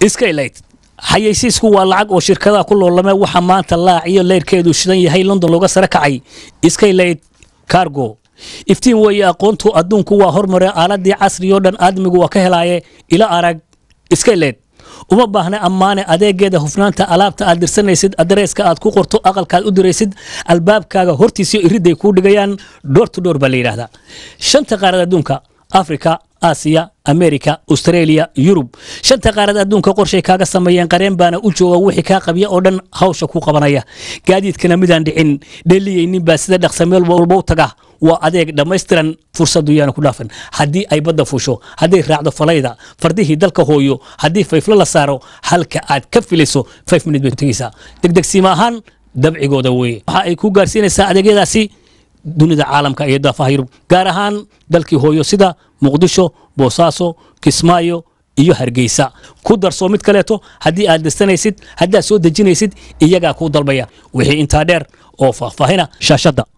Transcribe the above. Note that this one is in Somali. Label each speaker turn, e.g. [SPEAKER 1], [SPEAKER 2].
[SPEAKER 1] iska ilayd xayeysiisku waa lacag oo shirkadaha ku loolame waxa maanta laaciyo leyrkeedu shidan yahay london looga sare kacay iska ilayd cargo iftiin weeye aqoontu adduunku waa hormare aaladii casri oo dhan aadmigu waa ka helaaye ila arag iska ilayd uma baahna ammaane adeegeeda hufnaanta alaabta aad dirsanaysid adareyska aad ku qorto aqalkaad u diraysid albaabkaaga hortiisiyo iridday kuu dhigayaan dhoor tu dhoor baa la yidhaahdaa shanta qaarad adduunka afrika aasiya america austrelia yurub shanta qaarad adduunka qorshay kaaga sameeyeen qareen baana u jooga wixii kaa qabya oo dhan hawsha ku qabanaya gaadiidkana midaan dhicin dheliyayninbaa sida dhaqsa meel walba u taga waa adeeg dhammaystiran fursadu yaana ku dhaafan haddii ay badda fusho hadday raacdo falayda fardihii dalka hooyo haddii fayflo la saaro halka aad ka filayso fayf minid bay ku degdegsiima ahaan dabcigooda weeye waxa ay ku gaarsiinaysaa adeegyadaasi dunida caalamka iyo daafaha yurub gaar ahaan dalkii hooyo sida muqdisho boosaaso kismaayo iyo hargeysa ku darso mid kaleeto haddii aad dhistanaysid haddaad soo dejinaysid iyagaa kuu dalbaya wixii intaa dheer oo faahfaahina shaashadda